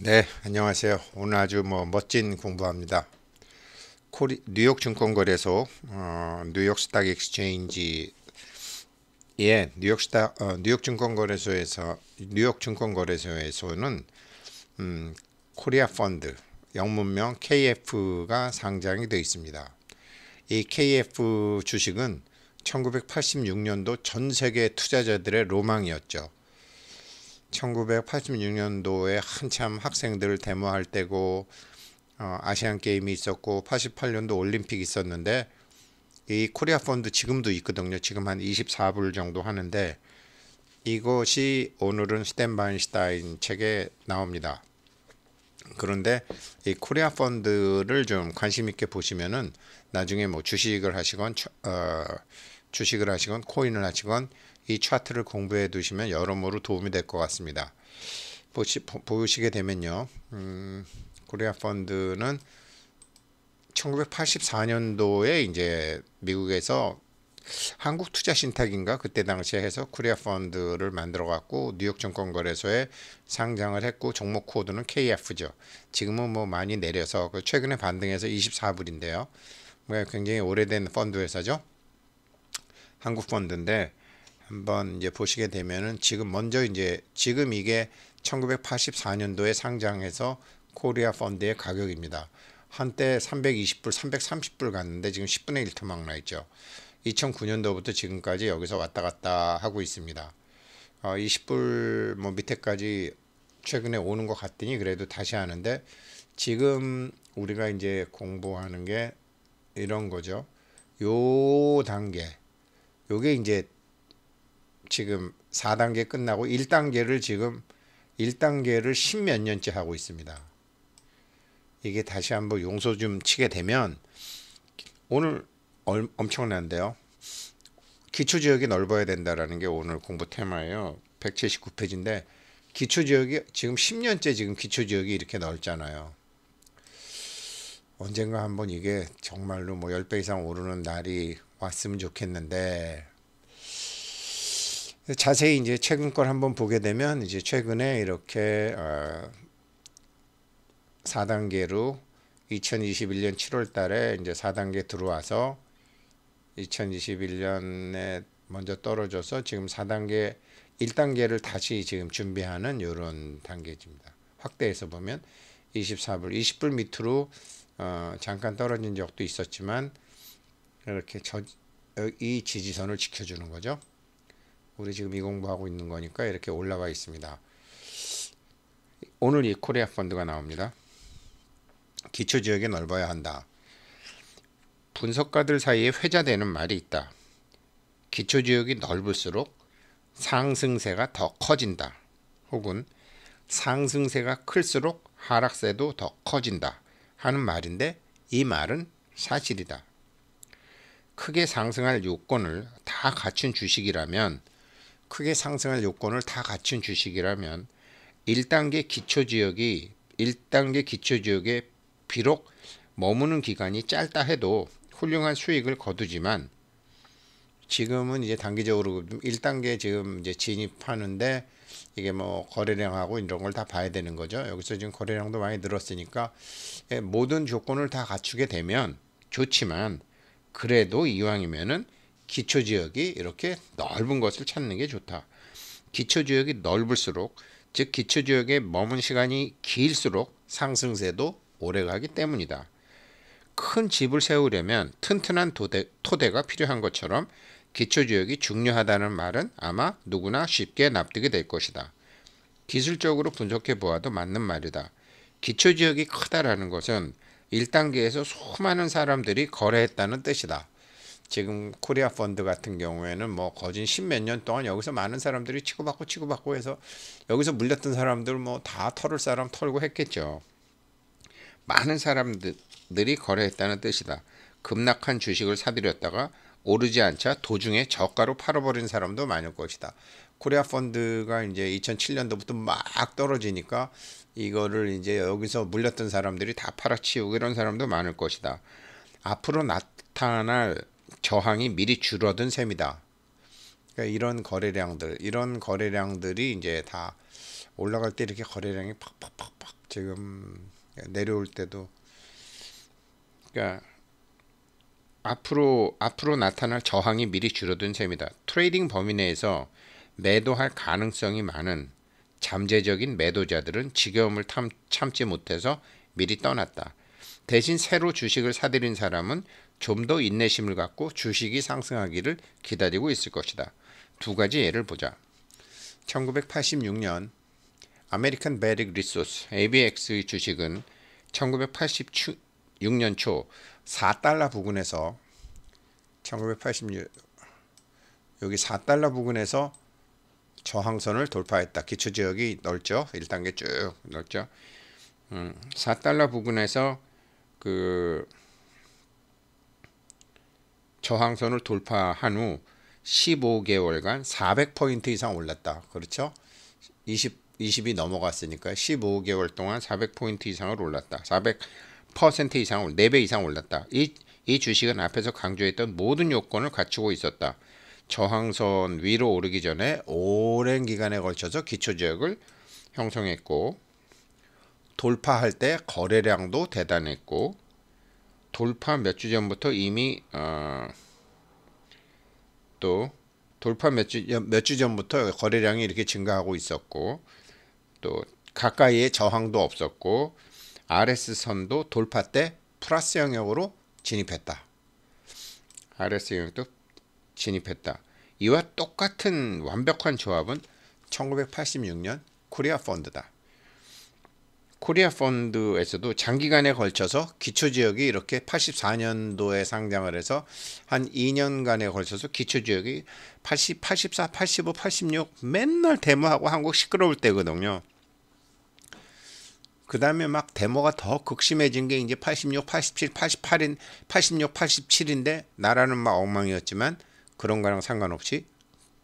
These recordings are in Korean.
네, 안녕하세요. 오늘 아주 뭐 멋진 공부합니다. 코리, 뉴욕 증권거래소 어, 뉴욕 스탁 엑스체인지 예, 뉴욕 스타 어, 뉴욕 증권거래소에서 뉴욕 증권거래소에서는 음, 코리아 펀드 영문명 KF가 상장이 되어 있습니다. 이 KF 주식은 1986년도 전 세계 투자자들의 로망이었죠. 1986년도에 한참 학생들을 데모할 때고 어, 아시안 게임이 있었고 88년도 올림픽 있었는데 이 코리아 펀드 지금도 있거든요. 지금 한 24불 정도 하는데 이것이 오늘은 스탠바인슈타인 책에 나옵니다. 그런데 이 코리아 펀드를 좀 관심 있게 보시면은 나중에 뭐 주식을 하시건 어, 주식을 하시건 코인을 하시건 이 차트를 공부해 두시면 여러모로 도움이 될 것 같습니다. 보시, 보, 시게 되면요. 음, 코리아 펀드는 1984년도에 이제 미국에서 한국 투자 신탁인가 그때 당시에 해서 코리아 펀드를 만들어 갖고 뉴욕 증권 거래소에 상장을 했고 종목 코드는 KF죠. 지금은 뭐 많이 내려서 그 최근에 반등해서 24불인데요. 뭐 굉장히 오래된 펀드 회사죠. 한국 펀드인데 한번 이제 보시게 되면은 지금 먼저 이제 지금 이게 1984년도에 상장해서 코리아 펀드의 가격입니다. 한때 320불, 330불 갔는데 지금 10분의 1 토막 나 있죠. 2009년도부터 지금까지 여기서 왔다 갔다 하고 있습니다. 어, 20불 뭐 밑에까지 최근에 오는 것 같더니 그래도 다시 하는데 지금 우리가 이제 공부하는 게 이런 거죠. 요 단계. 요게 이제 지금 4단계 끝나고 1단계를 지금 1단계를 10몇 년째 하고 있습니다. 이게 다시 한번 용서 좀 치게 되면 오늘 얼, 엄청난데요. 기초지역이 넓어야 된다라는 게 오늘 공부 테마예요. 179페이지인데 기초지역이 지금 10년째 지금 기초지역이 이렇게 넓잖아요. 언젠가 한번 이게 정말로 뭐 10배 이상 오르는 날이 왔으면 좋겠는데 자세히 이제 최근 걸 한번 보게 되면 이제 최근에 이렇게 어 4단계로 2021년 7월 달에 이제 4단계 들어와서 2021년에 먼저 떨어져서 지금 4단계 1단계를 다시 지금 준비하는 요런 단계입니다. 확대해서 보면 24불, 20불 밑으로 어, 잠깐 떨어진 적도 있었지만 이렇게 저, 이 지지선을 지켜주는 거죠. 우리 지금 이 공부하고 있는 거니까 이렇게 올라와 있습니다. 오늘 이 코리아 펀드가 나옵니다. 기초 지역이 넓어야 한다. 분석가들 사이에 회자되는 말이 있다. 기초 지역이 넓을수록 상승세가 더 커진다. 혹은 상승세가 클수록 하락세도 더 커진다 하는 말인데 이 말은 사실이다. 크게 상승할 요건을 다 갖춘 주식이라면 크게 상승할 요건을 다 갖춘 주식이라면 1단계 기초 지역이 1단계 기초 지역에 비록 머무는 기간이 짧다 해도 훌륭한 수익을 거두지만 지금은 이제 단기적으로 1단계 지금 이제 진입하는데 이게 뭐 거래량하고 이런 걸 다 봐야 되는 거죠. 여기서 지금 거래량도 많이 늘었으니까 예, 모든 조건을 다 갖추게 되면 좋지만 그래도 이왕이면은 기초 지역이 이렇게 넓은 것을 찾는 게 좋다. 기초 지역이 넓을수록 즉 기초 지역에 머문 시간이 길수록 상승세도 오래가기 때문이다. 큰 집을 세우려면 튼튼한 도대, 토대가 필요한 것처럼 기초 지역이 중요하다는 말은 아마 누구나 쉽게 납득이 될 것이다. 기술적으로 분석해 보아도 맞는 말이다. 기초 지역이 크다라는 것은 1단계에서 수많은 사람들이 거래했다는 뜻이다. 지금 코리아 펀드 같은 경우에는 뭐 거진 십몇 년 동안 여기서 많은 사람들이 치고받고 치고받고 해서 여기서 물렸던 사람들 뭐 다 털을 사람 털고 했겠죠. 많은 사람들이 거래했다는 뜻이다. 급락한 주식을 사들였다가 오르지 않자 도중에 저가로 팔아버린 사람도 많을 것이다. 코리아 펀드가 이제 2007년도부터 막 떨어지니까 이거를 이제 여기서 물렸던 사람들이 다 팔아치우고 이런 사람도 많을 것이다. 앞으로 나타날 저항이 미리 줄어든 셈이다. 그러니까 이런 거래량들, 이런 거래량들이 이제 다 올라갈 때 이렇게 거래량이 팍팍팍팍 지금 내려올 때도 그러니까 앞으로 앞으로 나타날 저항이 미리 줄어든 셈이다. 트레이딩 범위 내에서 매도할 가능성이 많은 잠재적인 매도자들은 지겨움을 탐, 참지 못해서 미리 떠났다. 대신 새로 주식을 사들인 사람은 좀더 인내심을 갖고 주식이 상승하기를 기다리고 있을 것이다. 두 가지 예를 보자. 1986년 아메리칸 베릭 리소스 ABX의 주식은 1986년 초 4달러 부근에서 1986 여기 4달러 부근에서 저항선을 돌파했다. 기초 지역이 넓죠. 1단계 쭉 넓죠. 음, 4달러 부근에서 그 저항선을 돌파한 후 15개월간 400포인트 이상 올랐다. 그렇죠? 20 20이 넘어갔으니까 15개월 동안 400포인트 이상을 올랐다. 400% 이상, 4배 이상 올랐다. 이, 이 주식은 앞에서 강조했던 모든 요건을 갖추고 있었다. 저항선 위로 오르기 전에 오랜 기간에 걸쳐서 기초지역을 형성했고 돌파할 때 거래량도 대단했고 돌파 몇 주 전부터 이미 어, 또 돌파 몇 주 몇 주 전부터 거래량이 이렇게 증가하고 있었고 또 가까이에 저항도 없었고 RS선도 돌파 때 플러스 영역으로 진입했다. RS 영역도 진입했다. 이와 똑같은 완벽한 조합은 1986년 코리아 펀드다. 코리아 펀드에서도 장기간에 걸쳐서 기초 지역이 이렇게 84년도에 상장을 해서 한 2년간에 걸쳐서 기초 지역이 80, 84, 85, 86 맨날 데모하고 한국 시끄러울 때거든요. 그 다음에 막 데모가 더 극심해진 게 이제 86, 87, 88인 86, 87인데 나라는 막 엉망이었지만 그런 거랑 상관없이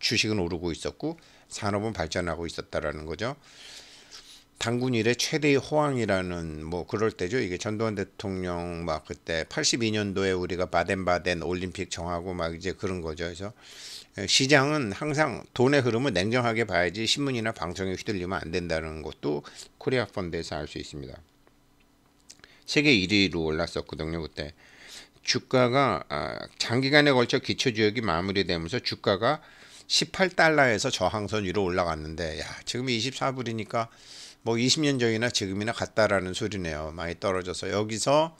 주식은 오르고 있었고 산업은 발전하고 있었다라는 거죠. 단군 일의 최대의 호황이라는 뭐 그럴 때죠. 이게 전두환 대통령 막 그때 82년도에 우리가 바덴바덴 올림픽 정하고 막 이제 그런 거죠. 그래서 시장은 항상 돈의 흐름을 냉정하게 봐야지 신문이나 방송에 휘둘리면 안 된다는 것도 코리아 펀드에서 알 수 있습니다. 세계 1위로 올랐었거든요 그때. 주가가 아, 장기간에 걸쳐 기초 주역이 마무리되면서 주가가 18달러에서 저항선 위로 올라갔는데 야 지금 24불이니까 뭐 20년 전이나 지금이나 같다라는 소리네요. 많이 떨어져서 여기서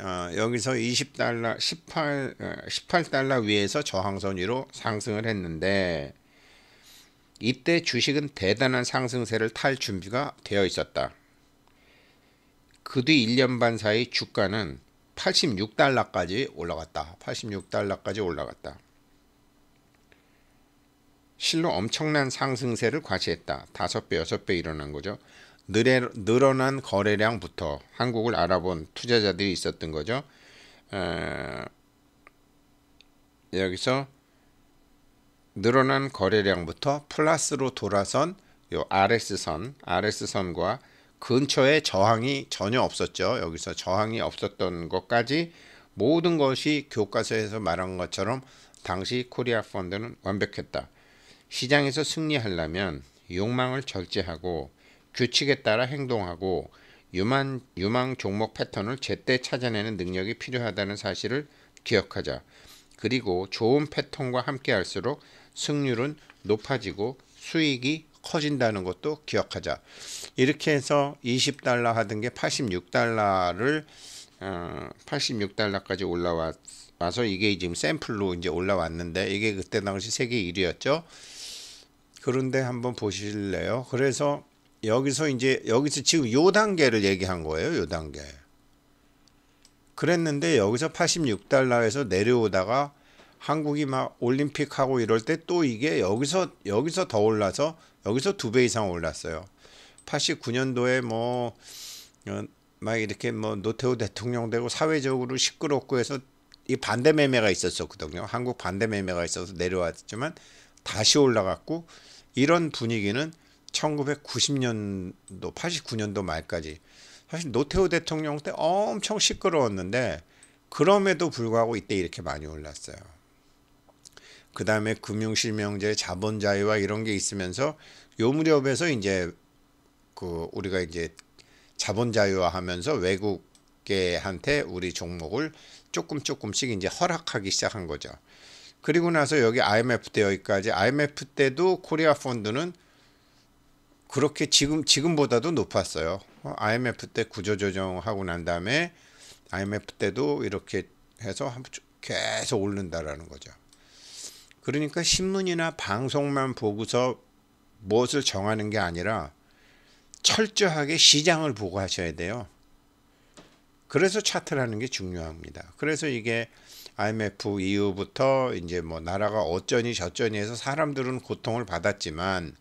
어, 여기서 20달러 18 18달러 위에서 저항선 위로 상승을 했는데 이때 주식은 대단한 상승세를 탈 준비가 되어 있었다. 그 뒤 1년 반 사이 주가는 86달러까지 올라갔다. 86달러까지 올라갔다. 실로 엄청난 상승세를 과시했다. 다섯 배 여섯 배 일어난 거죠. 늘어난 거래량부터 한국을 알아본 투자자들이 있었던 거죠. 에, 여기서 늘어난 거래량부터 플러스로 돌아선 요 RS선, RS선과 근처에 저항이 전혀 없었죠. 여기서 저항이 없었던 것까지 모든 것이 교과서에서 말한 것처럼 당시 코리아 펀드는 완벽했다. 시장에서 승리하려면 욕망을 절제하고 규칙에 따라 행동하고 유망, 유망 종목 패턴을 제때 찾아내는 능력이 필요하다는 사실을 기억하자. 그리고 좋은 패턴과 함께 할수록 승률은 높아지고 수익이 커진다는 것도 기억하자. 이렇게 해서 20달러 하던 게 86달러를 어, 86달러까지 올라와서 이게 지금 샘플로 이제 올라왔는데 이게 그때 당시 세계 1위였죠. 그런데 한번 보실래요? 그래서 여기서 이제 여기서 지금 요 단계를 얘기한 거예요. 요 단계. 그랬는데 여기서 86달러에서 내려오다가 한국이 막 올림픽 하고 이럴 때 또 이게 여기서 여기서 더 올라서 여기서 두 배 이상 올랐어요. 89년도에 뭐막 어, 이렇게 뭐 노태우 대통령 되고 사회적으로 시끄럽고 해서 이 반대 매매가 있었었거든요. 한국 반대 매매가 있어서 내려왔지만 다시 올라갔고 이런 분위기는 1990년도 89년도 말까지 사실 노태우 대통령 때 엄청 시끄러웠는데 그럼에도 불구하고 이때 이렇게 많이 올랐어요. 그 다음에 금융실명제, 자본자유화 이런 게 있으면서 요 무렵에서 이제 그 우리가 이제 자본자유화 하면서 외국계한테 우리 종목을 조금 조금씩 이제 허락하기 시작한 거죠. 그리고 나서 여기 IMF 때 여기까지 IMF 때도 코리아 펀드는 그렇게 지금 지금보다도 높았어요. 어, IMF 때 구조 조정하고 난 다음에 IMF 때도 이렇게 해서 계속 오른다라는 거죠. 그러니까 신문이나 방송만 보고서 무엇을 정하는 게 아니라 철저하게 시장을 보고 하셔야 돼요. 그래서 차트라는 게 중요합니다. 그래서 이게 IMF 이후부터 이제 뭐 나라가 어쩌니 저쩌니 해서 사람들은 고통을 받았지만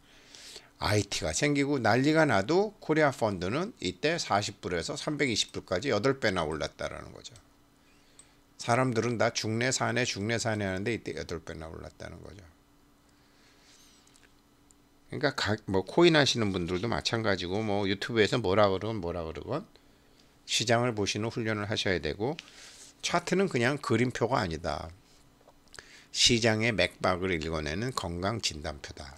IT가 생기고 난리가 나도 코리아 펀드는 이때 40불에서 320불까지 8배나 올랐다라는 거죠. 사람들은 다 중내 사내 중내 사내 하는데 이때 8배나 올랐다는 거죠. 그러니까 가, 뭐 코인 하시는 분들도 마찬가지고 뭐 유튜브에서 뭐라 그러건 뭐라 그러건 시장을 보시는 훈련을 하셔야 되고 차트는 그냥 그림표가 아니다. 시장의 맥박을 읽어내는 건강 진단표다.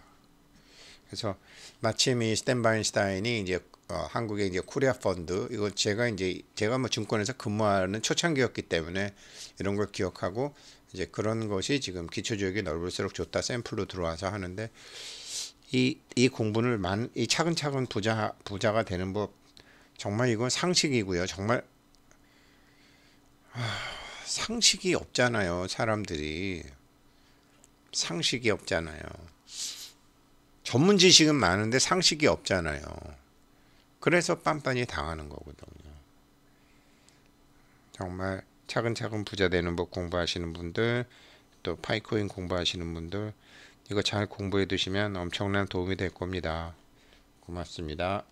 그래서 마침 이스탠바인스타인이 이제 어, 한국의 이제 코리아 펀드 이거 제가 이제 제가 뭐 증권에서 근무하는 초창기였기 때문에 이런 걸 기억하고 이제 그런 것이 지금 기초 교육이 넓을수록 좋다 샘플로 들어와서 하는데 이 이 공부를 만이 차근차근 부자 부자가 되는 법 정말 이건 상식이고요. 정말 상식이 없잖아요. 사람들이 상식이 없잖아요. 전문 지식은 많은데 상식이 없잖아요. 그래서 빤빤히 당하는 거거든요. 정말 차근차근 부자 되는 법 공부하시는 분들 또 파이코인 공부하시는 분들 이거 잘 공부해 두시면 엄청난 도움이 될 겁니다. 고맙습니다.